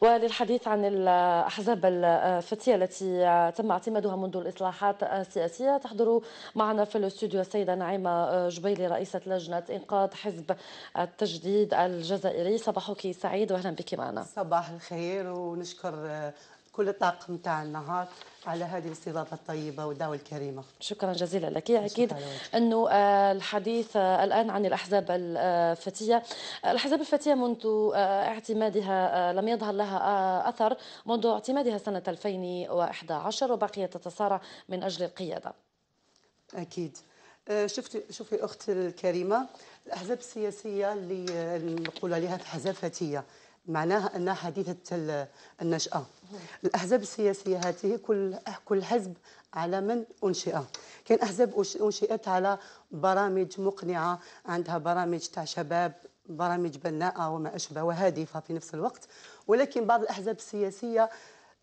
وللحديث عن الأحزاب الفتية التي تم اعتمادها منذ الإصلاحات السياسية تحضر معنا في الاستوديو السيدة نعيمة جبيلي رئيسة لجنة إنقاذ حزب التجديد الجزائري صباحك سعيد وأهلا بك معنا صباح الخير ونشكر كل الطاقم تاع النهار على هذه الاستضافه الطيبه والدعوه الكريمه. شكرا جزيلا لك، اكيد انه آه، الحديث آه، الان عن الاحزاب آه، الفتيه، الاحزاب الفتيه منذ اعتمادها لم يظهر لها اثر منذ اعتمادها سنه 2011 وبقيت تتصارع من اجل القياده. اكيد. شفتي شوفي اختي الكريمه الاحزاب السياسيه اللي نقول عليها احزاب فتيه معناها أنها حديثة النشأة الأحزاب السياسية هذه كل كل حزب على من أنشئ كان أحزاب أنشئت على برامج مقنعة عندها برامج تاع شباب برامج بناءة وما أشبه وهادفة في نفس الوقت ولكن بعض الأحزاب السياسية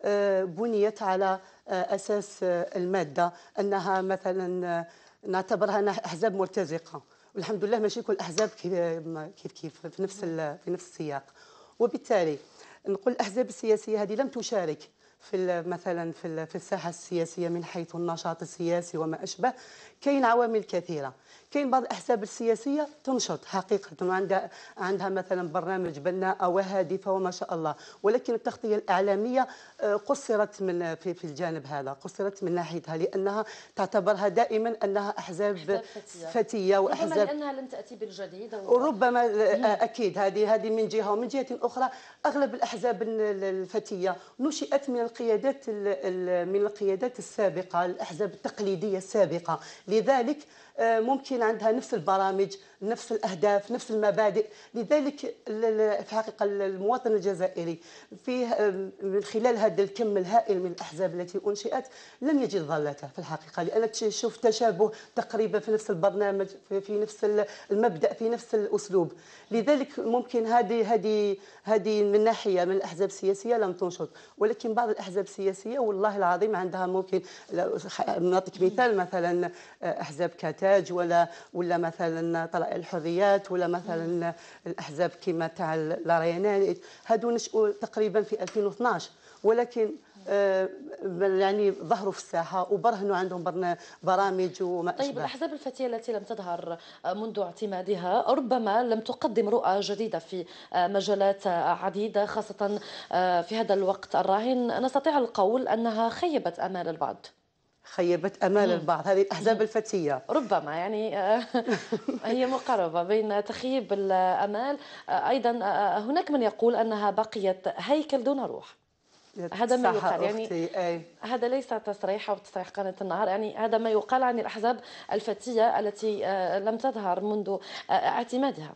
آه، بنيت على آه، أساس آه، المادة أنها مثلا نعتبرها أحزاب مرتزقة والحمد لله ماشي كل الأحزاب كيف كيف في نفس في نفس السياق وبالتالي نقول الاحزاب السياسيه هذه لم تشارك في مثلا في الساحه السياسيه من حيث النشاط السياسي وما اشبه كاين عوامل كثيره كاين بعض الاحزاب السياسيه تنشط حقيقه عندها عندها مثلا برنامج بناء وهادفه وما شاء الله ولكن التغطيه الاعلاميه آه، قصرت من في, في الجانب هذا قصرت من ناحيتها لانها تعتبرها دائما انها احزاب, أحزاب فتية. فتيه واحزاب ربما لانها لم تاتي بالجديد ربما آه، آه، اكيد هذه هذه من جهه ومن جهه اخرى اغلب الاحزاب الفتيه نشئت من القيادات من القيادات السابقه الاحزاب التقليديه السابقه لذلك آه، ممكن عندها نفس البرامج نفس الأهداف نفس المبادئ لذلك في حقيقة المواطن الجزائري فيه آه، من خلال هذا الكم الهائل من الأحزاب التي أنشئت لم يجد ضالته في الحقيقة لأنك تشوف تشابه تقريبا في نفس البرنامج في نفس المبدأ في نفس الأسلوب لذلك ممكن هذه هذه هذه من ناحية من الأحزاب السياسية لم تنشط ولكن بعض الأحزاب السياسية والله العظيم عندها ممكن نعطيك مثال مثلا آه، أحزاب كات الانتاج ولا ولا مثلا طلائع الحريات ولا مثلا الاحزاب كما تاع لارينان هادو نشأوا تقريبا في 2012 ولكن آه، يعني ظهروا في الساحه وبرهنوا عندهم برامج وما طيب أشبه. الاحزاب الفتيه التي لم تظهر آه، منذ اعتمادها ربما لم تقدم رؤى جديده في آه، مجالات عديده خاصه في هذا الوقت الراهن نستطيع القول انها خيبت امال البعض خيبت امال البعض هذه الاحزاب الفتيه ربما يعني آه، هي مقاربه بين تخيب الامال آه، ايضا آه، هناك من يقول انها بقيت هيكل دون روح هذا ما يقال يعني هذا ليس تصريح او تصريح قناه النهار يعني هذا ما يقال عن الاحزاب الفتيه التي لم تظهر منذ اعتمادها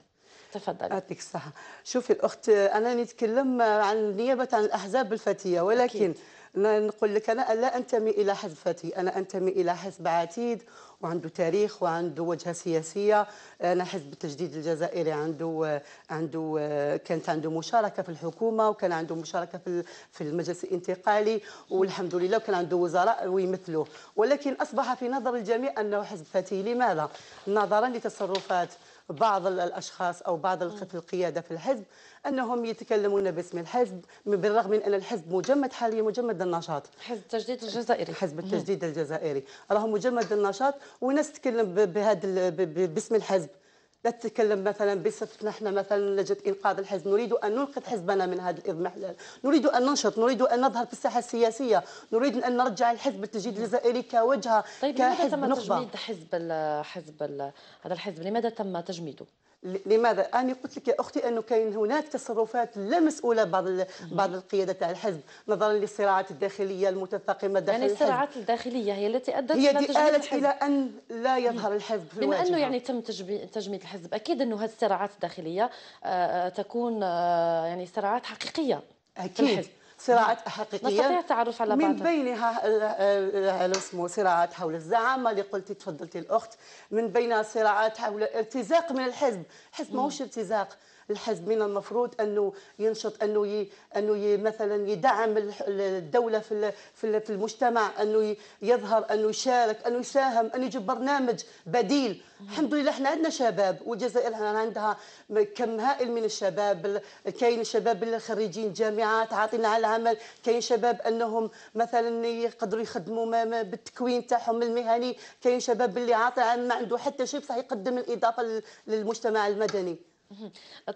تفضل يعطيك الصحه شوفي الاخت انا نتكلم عن نيابه عن الاحزاب الفتيه ولكن أكيد. ما نقول لك انا لا انتمي الى حزب فتي انا انتمي الى حزب عتيد وعنده تاريخ وعنده وجهه سياسيه انا حزب التجديد الجزائري عنده عنده كانت عنده مشاركه في الحكومه وكان عنده مشاركه في في المجلس الانتقالي والحمد لله وكان عنده وزراء ويمثلوه ولكن اصبح في نظر الجميع انه حزب فتي لماذا نظرا لتصرفات بعض الأشخاص أو بعض القيادة في الحزب أنهم يتكلمون باسم الحزب بالرغم من أن الحزب مجمد حاليا مجمد النشاط حزب التجديد الجزائري حزب التجديد الجزائري راه مجمد النشاط وناس تتكلم بهذا باسم الحزب لا تتكلم مثلا بصفتنا احنا مثلا لجنه انقاذ الحزب نريد ان ننقذ حزبنا من هذا الاضمحلال نريد ان ننشط نريد ان نظهر في الساحه السياسيه نريد ان نرجع الحزب التجديد الجزائري كوجهه طيب كحزب لماذا تم نخبة. تجميد حزب الحزب هذا الحزب لماذا تم تجميده لماذا انا قلت لك يا اختي انه كاين هناك تصرفات لا مسؤوله بعض بعض القياده تاع الحزب نظرا للصراعات الداخليه المتفاقمه داخل يعني الحزب يعني الصراعات الداخليه هي التي ادت هي التي آلت الى ان لا يظهر الحزب في بما انه يعني تم تجميد الحزب اكيد انه هذه الصراعات الداخليه آه، آه، تكون آه، يعني صراعات حقيقيه اكيد في الحزب. صراعات حقيقيه نستطيع التعرف على بعض من بينها آه، آه، آه، اسمه صراعات حول الزعامه اللي قلتي تفضلتي الاخت من بينها صراعات حول ارتزاق من الحزب الحزب ماهوش ارتزاق الحزب من المفروض انه ينشط انه ي... انه ي... مثلا يدعم الدوله في في المجتمع انه يظهر انه يشارك انه يساهم انه يجيب برنامج بديل الحمد لله احنا عندنا شباب والجزائر عندها كم هائل من الشباب كاين الشباب اللي خريجين جامعات عاطين على العمل كاين شباب انهم مثلا يقدروا يخدموا بالتكوين تاعهم المهني كاين شباب اللي عاطي ما عنده حتى شيء بصح يقدم الاضافه للمجتمع المدني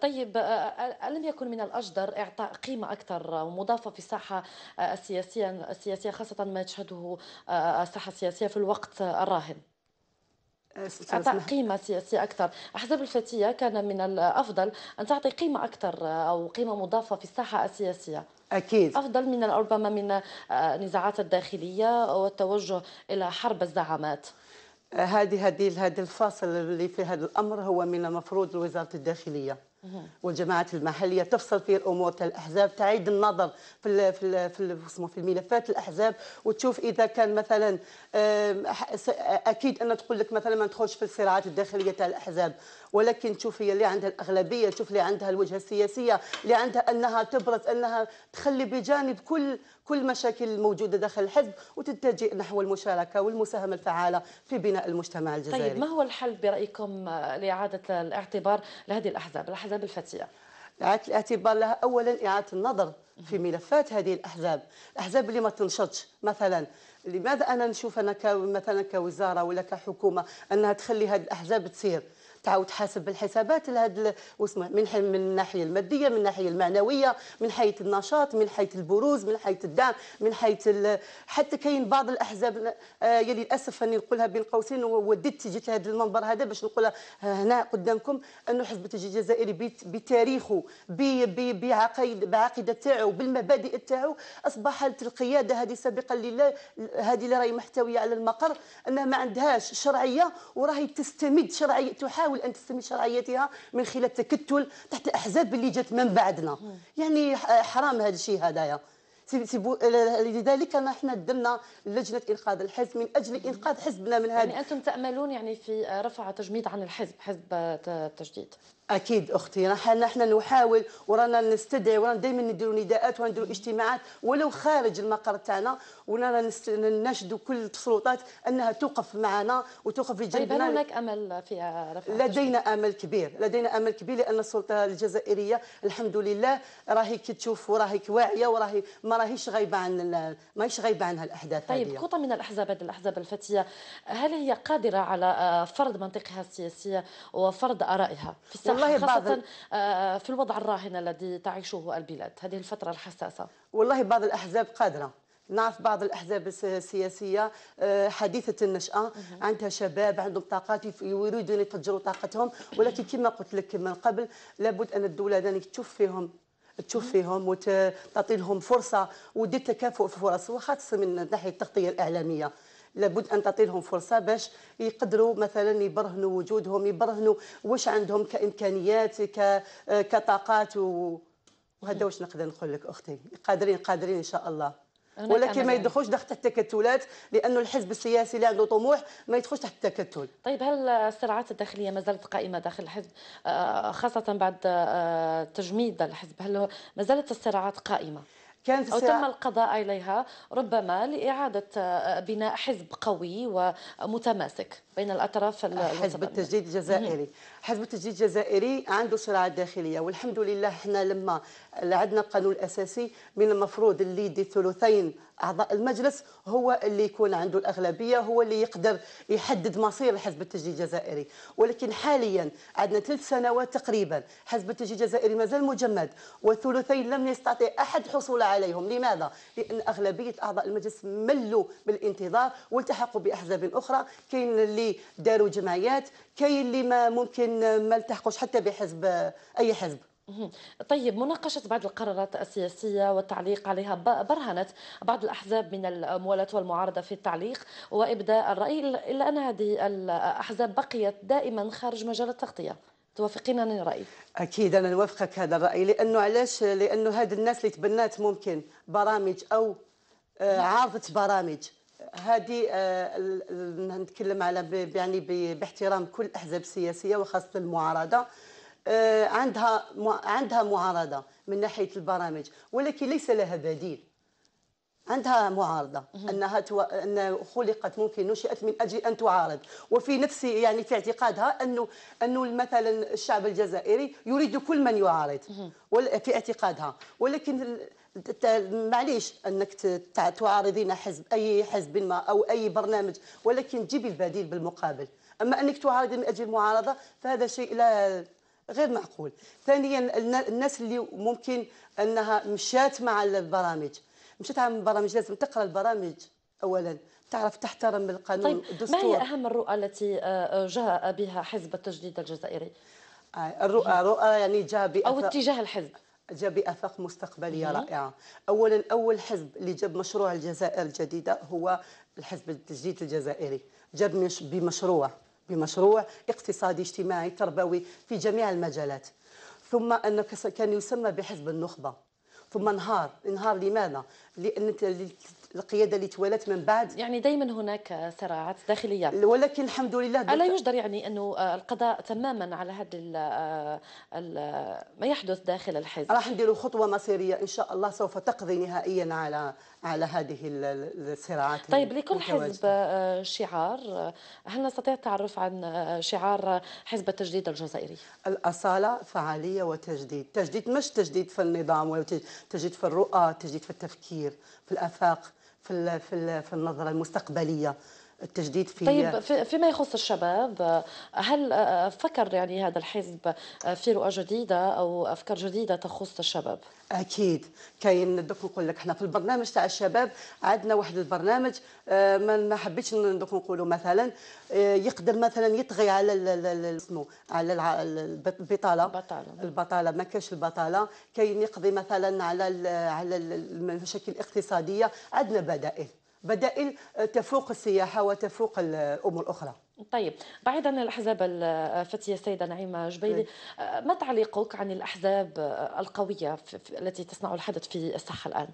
طيب آه، آه، ألم يكن من الأجدر إعطاء قيمة أكثر ومضافة في الساحة آه، السياسية السياسية خاصة ما تشهده الساحة السياسية في الوقت الراهن؟ أعطاء قيمة سياسية أكثر أحزاب الفتية كان من الأفضل أن تعطي قيمة أكثر أو قيمة مضافة في الساحة السياسية أكيد أفضل من ربما من النزاعات الداخلية والتوجه إلى حرب الزعامات هذه هذه هذا الفاصل اللي في هذا الامر هو من المفروض وزاره الداخليه والجماعات المحليه تفصل في الامور تاع الاحزاب تعيد النظر في الـ في الـ في الـ في الملفات الاحزاب وتشوف اذا كان مثلا اكيد ان تقول لك مثلا ما ندخلش في الصراعات الداخليه تاع الاحزاب ولكن تشوف هي اللي عندها الاغلبيه تشوف اللي عندها الوجهه السياسيه اللي عندها انها تبرز انها تخلي بجانب كل كل المشاكل الموجوده داخل الحزب وتتجه نحو المشاركه والمساهمه الفعاله في بناء المجتمع الجزائري. طيب ما هو الحل برايكم لاعاده الاعتبار لهذه الاحزاب، الاحزاب الفتيه؟ اعاده الاعتبار لها اولا اعاده النظر في ملفات هذه الاحزاب، الاحزاب اللي ما تنشطش مثلا لماذا انا نشوف انا مثلا كوزاره ولا كحكومه انها تخلي هذه الاحزاب تسير؟ تعاود تحاسب بالحسابات لهاد من من الناحيه الماديه من الناحيه المعنويه من حيث النشاط من حيث البروز من حيث الدعم من حيث حتى كاين بعض الاحزاب آه، يلي للاسف اني نقولها بين قوسين وددت جيت لهذا المنبر هذا باش نقولها هنا قدامكم انه حزب التجديد الجزائري بتاريخه بعقيد بعقيده تاعو بالمبادئ تاعو اصبحت القياده هذه سابقا لله هذه اللي راهي محتويه على المقر انها ما عندهاش شرعيه وراهي تستمد تحاول تحاول ان تستمد شرعيتها من خلال التكتل تحت الاحزاب اللي جات من بعدنا يعني حرام هذا الشيء هذايا آه، لذلك ما احنا درنا لجنه انقاذ الحزب من اجل انقاذ حزبنا من هذا يعني انتم تاملون يعني في آه، رفع تجميد عن الحزب حزب التجديد آه، اكيد اختي حنا احنا نحاول ورانا نستدعي ورانا دائما نديروا نداءات ونديروا اجتماعات ولو خارج المقر تاعنا ورانا نناشدوا كل السلطات انها توقف معنا وتوقف في جنبنا طيب هل نعم. هناك امل في رفع لدينا امل كبير لدينا امل كبير لان السلطه الجزائريه الحمد لله راهي كي تشوف وراهي واعيه وراهي ما راهيش غايبه عن ماهيش غايبه عنها الاحداث طيب كوطه من الاحزاب هذه الاحزاب الفتيه هل هي قادره على آه، فرض منطقها السياسيه وفرض ارائها في الساعه والله بعض خاصة آه، في الوضع الراهن الذي تعيشه البلاد هذه الفترة الحساسة والله بعض الأحزاب قادرة نعرف بعض الاحزاب السياسيه آه، حديثه النشاه عندها شباب عندهم طاقات يريدون يفجروا طاقتهم ولكن كما قلت لك من قبل لابد ان الدوله ذلك تشوف فيهم تشوف فيهم وتعطي لهم فرصه ودي تكافؤ في فرص وخاصه من ناحيه التغطيه الاعلاميه لابد ان تعطي لهم فرصه باش يقدروا مثلا يبرهنوا وجودهم يبرهنوا واش عندهم كامكانيات كطاقات و... وهذا واش نقدر نقول لك اختي قادرين قادرين ان شاء الله ولكن ما يدخلوش تحت التكتلات لانه الحزب السياسي اللي عنده طموح ما يدخلش تحت التكتل. طيب هل الصراعات الداخليه ما زالت قائمه داخل الحزب آه، خاصه بعد آه، تجميد الحزب هل ما زالت الصراعات قائمه؟ كانت أو تم القضاء عليها ربما لإعادة آه، بناء حزب قوي ومتماسك بين الأطراف حزب التجديد الجزائري حزب التجديد الجزائري عنده صراعات داخلية والحمد لله احنا لما عندنا القانون الأساسي من المفروض اللي يدي ثلثين أعضاء المجلس هو اللي يكون عنده الأغلبية هو اللي يقدر يحدد مصير حزب التجديد الجزائري ولكن حاليا عندنا ثلاث سنوات تقريبا حزب التجديد الجزائري مازال مجمد والثلثين لم يستطع أحد حصول عليهم لماذا لان اغلبيه اعضاء المجلس ملوا بالانتظار والتحقوا باحزاب اخرى كاين اللي داروا جمعيات كاين اللي ما ممكن ما التحقوش حتى بحزب اي حزب طيب مناقشة بعض القرارات السياسية والتعليق عليها برهنت بعض الأحزاب من الموالاة والمعارضة في التعليق وإبداء الرأي إلا أن هذه الأحزاب بقيت دائما خارج مجال التغطية توافقين انا رايي اكيد انا نوافقك هذا الراي لانه علاش لانه هاد الناس اللي تبنات ممكن برامج او آه، عارضه برامج هذه آه، نتكلم على يعني باحترام كل الاحزاب السياسيه وخاصه المعارضه آه، عندها عندها معارضه من ناحيه البرامج ولكن ليس لها بديل عندها معارضه انها تو... ان خلقت ممكن نشات من اجل ان تعارض وفي نفس يعني في اعتقادها انه انه مثلا الشعب الجزائري يريد كل من يعارض في اعتقادها ولكن معليش انك تعارضين حزب اي حزب ما او اي برنامج ولكن جيبي البديل بالمقابل اما انك تعارض من اجل المعارضه فهذا شيء لا غير معقول ثانيا الناس اللي ممكن انها مشات مع البرامج مشات عامل برامج لازم تقرا البرامج اولا تعرف تحترم القانون طيب الدستور ما هي اهم الرؤى التي آه، جاء بها حزب التجديد الجزائري آه، الرؤى رؤى يعني جاء او اتجاه الحزب جاء بافاق مستقبليه مم. رائعه اولا اول حزب اللي جاب مشروع الجزائر الجديده هو الحزب التجديد الجزائري جاب بمشروع بمشروع اقتصادي اجتماعي تربوي في جميع المجالات ثم انه كان يسمى بحزب النخبه ثم انهار انهار لماذا لان القياده اللي توالت من بعد يعني دائما هناك صراعات داخليه ولكن الحمد لله الا يجدر يعني انه آه، القضاء تماما على هذا آه، ما يحدث داخل الحزب راح نديروا خطوه مصيريه ان شاء الله سوف تقضي نهائيا على على هذه الصراعات طيب لكل حزب آه، شعار هل نستطيع التعرف عن شعار حزب التجديد الجزائري الاصاله فعاليه وتجديد تجديد مش تجديد في النظام ولا تجديد في الرؤى تجديد في التفكير في الافاق في في النظره المستقبليه التجديد في طيب فيما يخص الشباب هل فكر يعني هذا الحزب في رؤى جديده او افكار جديده تخص الشباب؟ اكيد كاين دوك نقول لك احنا في البرنامج تاع الشباب عندنا واحد البرنامج آه، ما حبيتش دوك نقولوا مثلا آه، يقدر مثلا يطغي على اسمه على البطاله البطاله البطاله ما كاش البطاله كاين يقضي مثلا على على المشاكل الاقتصاديه عندنا بدائل بدائل تفوق السياحه وتفوق الامور الاخرى طيب بعيدا عن الاحزاب الفتيه السيده نعيمه جبيلي نعم. ما تعليقك عن الاحزاب القويه التي تصنع الحدث في الساحه الان؟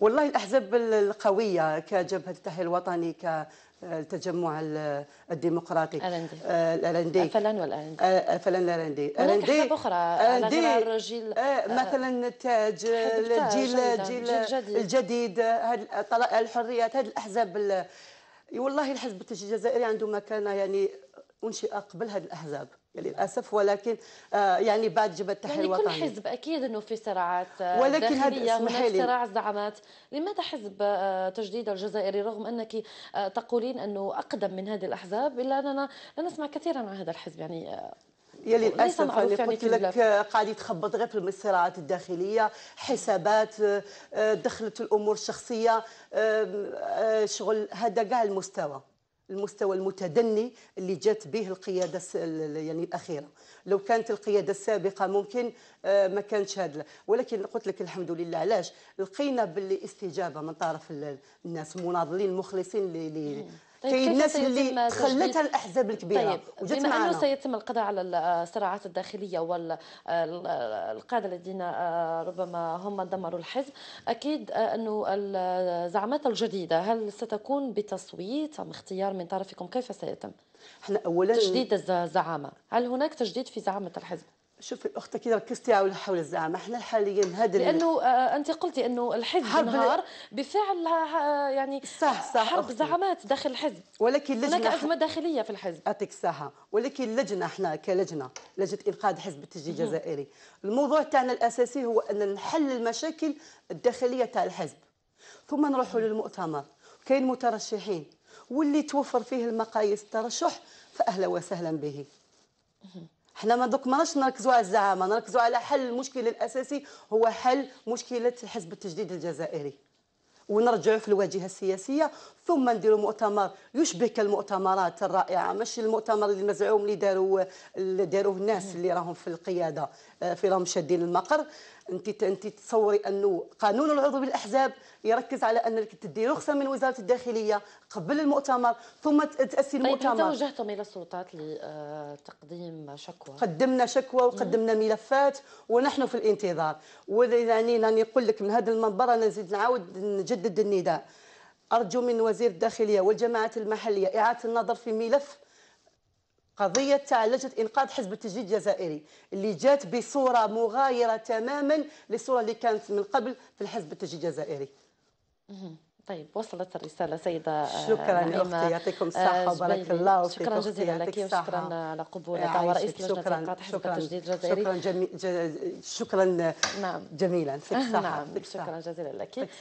والله الاحزاب القويه كجبهه التحرير الوطني ك التجمع الديمقراطي آه، الارندي آه، فلان والارندي فلان الارندي الارندي آه، اخرى الارندي الرجل مثلا التاج الجيل الجيل الجديد الحريات هذه الاحزاب والله الحزب التجديد الجزائري عنده مكانه يعني انشئ قبل هذه الاحزاب يعني للاسف ولكن آه، يعني بعد جبهه التحرير يعني الوطني كل حزب اكيد انه في صراعات آه، ولكن هذا صراع الزعامات لماذا حزب آه، تجديد الجزائري رغم انك تقولين انه اقدم من هذه الاحزاب الا اننا لا نسمع كثيرا عن هذا الحزب يعني يا للاسف اللي يعني قلت لك قاعد يتخبط غير في الصراعات الداخليه حسابات دخلت الامور الشخصيه شغل هذا كاع المستوى المستوى المتدني اللي جات به القياده يعني الاخيره لو كانت القياده السابقه ممكن آه، ما كانتش هذا ولكن قلت لك الحمد لله علاش لقينا بالاستجابه من طرف الناس المناضلين المخلصين طيب، كاين الناس اللي تخلتها الاحزاب الكبيره طيب وجات بما معنا. انه سيتم القضاء على الصراعات الداخليه والقاده الذين آه، ربما هم دمروا الحزب اكيد آه، انه الزعامات الجديده هل ستكون بتصويت ام اختيار من طرفكم كيف سيتم؟ احنا اولا تجديد الزعامه هل هناك تجديد في زعامه الحزب؟ شوفي اختك كي ركزتي على حول الزعامه احنا حاليا هذا لانه آه،, آه انت قلتي انه الحزب حرب نهار بفعل آه، آه، يعني صح صح حرب زعامات داخل الحزب ولكن لجنة هناك ازمه داخليه في الحزب اعطيك الصحه ولكن لجنه احنا كلجنه لجنه انقاذ حزب التشجيع الجزائري الموضوع تاعنا الاساسي هو ان نحل المشاكل الداخليه تاع الحزب ثم نروحوا للمؤتمر كاين مترشحين واللي توفر فيه المقاييس الترشح فاهلا وسهلا به حنا ما دوك ماناش نركزوا على الزعامه نركزوا على حل المشكل الاساسي هو حل مشكله حزب التجديد الجزائري ونرجعوا في الواجهه السياسيه ثم نديروا مؤتمر يشبه كالمؤتمرات الرائعه ماشي المؤتمر المزعوم اللي داروا اللي داروه الناس اللي راهم في القياده آه، في راهم شادين المقر انت انت تصوري انه قانون العضو بالاحزاب يركز على انك تدي رخصه من وزاره الداخليه قبل المؤتمر ثم تاسي طيب، المؤتمر طيب توجهتم الى السلطات لتقديم آه، شكوى قدمنا شكوى وقدمنا ملفات ونحن في الانتظار يعني راني نقول لك من هذا المنبر انا نزيد نعاود نجدد النداء ارجو من وزير الداخليه والجماعات المحليه اعاده النظر في ملف قضية تعالجت إنقاذ حزب التجديد الجزائري اللي جات بصورة مغايرة تماما للصورة اللي كانت من قبل في الحزب التجديد الجزائري. طيب وصلت الرسالة سيدة آه، شكرا أختي يعطيكم آه، الصحة وبارك الله فيك شكرا جزيلا لك وشكرا على قبولك ورئيس آه، لجنة شكرا حزب التجديد الجزائري شكرا جمي... شكرا نعم. جميلا فيك الصحة نعم شكرا جزيلا لك